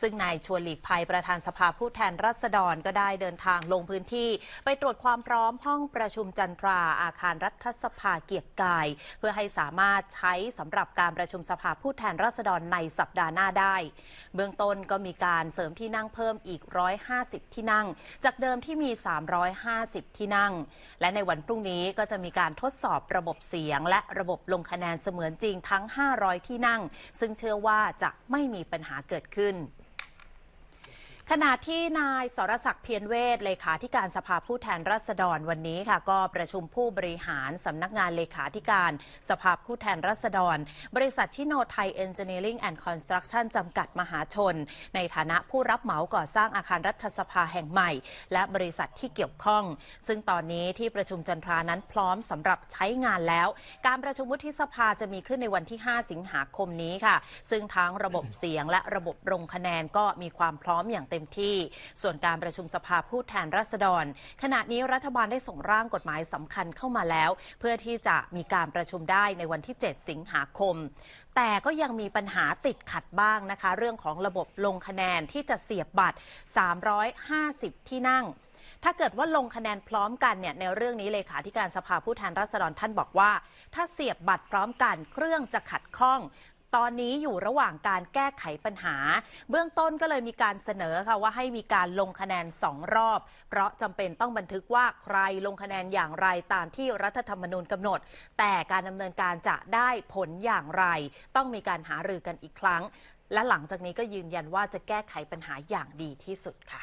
ซึ่งนายชวนหลีกภัยประธานสภาผู้แทนราษฎรก็ได้เดินทางลงพื้นที่ ไปตรวจความพร้อมห้องประชุมจันทราอาคารรัฐสภาเกียรติกายเพื่อให้สามารถใช้สำหรับการประชุมสภาผู้แทนราษฎรในสัปดาห์หน้าได้ เบื้องต้นก็มีการเสริมที่นั่งเพิ่มอีก 150 ที่นั่ง จากเดิมที่มี 350 ที่นั่ง และในวันพรุ่งนี้ก็จะมีการทดสอบระบบเสียง และระบบลงคะแนนเสมือนจริงทั้ง 500 ที่นั่ง ซึ่งเชื่อว่าจะไม่มีปัญหาเกิดขึ้นขณะที่นายสรศักดิ์เพียรเวศเลขาธิการสภาผู้แทนราษฎรวันนี้ค่ะ ก็ประชุมผู้บริหารสำนักงานเลขาธิการสภาผู้แทนราษฎร บริษัทชิโนไทยเอนจิเนียริ่งแอนด์คอนสตรักชั่นจำกัดมหาชน ในฐานะผู้รับเหมาก่อสร้างอาคารรัฐสภาแห่งใหม่ และบริษัทที่เกี่ยวข้อง ซึ่งตอนนี้ที่ประชุมจันทรานั้นพร้อมสำหรับใช้งานแล้ว การประชุมวุฒิสภาจะมีขึ้นในวันที่ 5 สิงหาคมนี้ค่ะ ซึ่งทั้งระบบเสียงและระบบลงคะแนนก็มีความพร้อมอย่างเต็มมที่ส่วนการประชุมสภาผู้แทนราษฎร ขณะนี้รัฐบาลได้ส่งร่างกฎหมายสำคัญเข้ามาแล้ว เพื่อที่จะมีการประชุมได้ในวันที่ 7 สิงหาคม แต่ก็ยังมีปัญหาติดขัดบ้างนะคะ เรื่องของระบบลงคะแนนที่จะเสียบบัตร 350 ที่นั่ง ถ้าเกิดว่าลงคะแนนพร้อมกันเนี่ยในเรื่องนี้เลขาธิการสภาผู้แทนราษฎรท่านบอกว่า ถ้าเสียบบัตรพร้อมกันเครื่องจะขัดข้องตอนนี้อยู่ระหว่างการแก้ไขปัญหา เบื้องต้นก็เลยมีการเสนอค่ะว่าให้มีการลงคะแนนสองรอบ เพราะจำเป็นต้องบันทึกว่าใครลงคะแนนอย่างไรตามที่รัฐธรรมนูญกำหนด แต่การดำเนินการจะได้ผลอย่างไร ต้องมีการหารือกันอีกครั้ง และหลังจากนี้ก็ยืนยันว่าจะแก้ไขปัญหาอย่างดีที่สุดค่ะ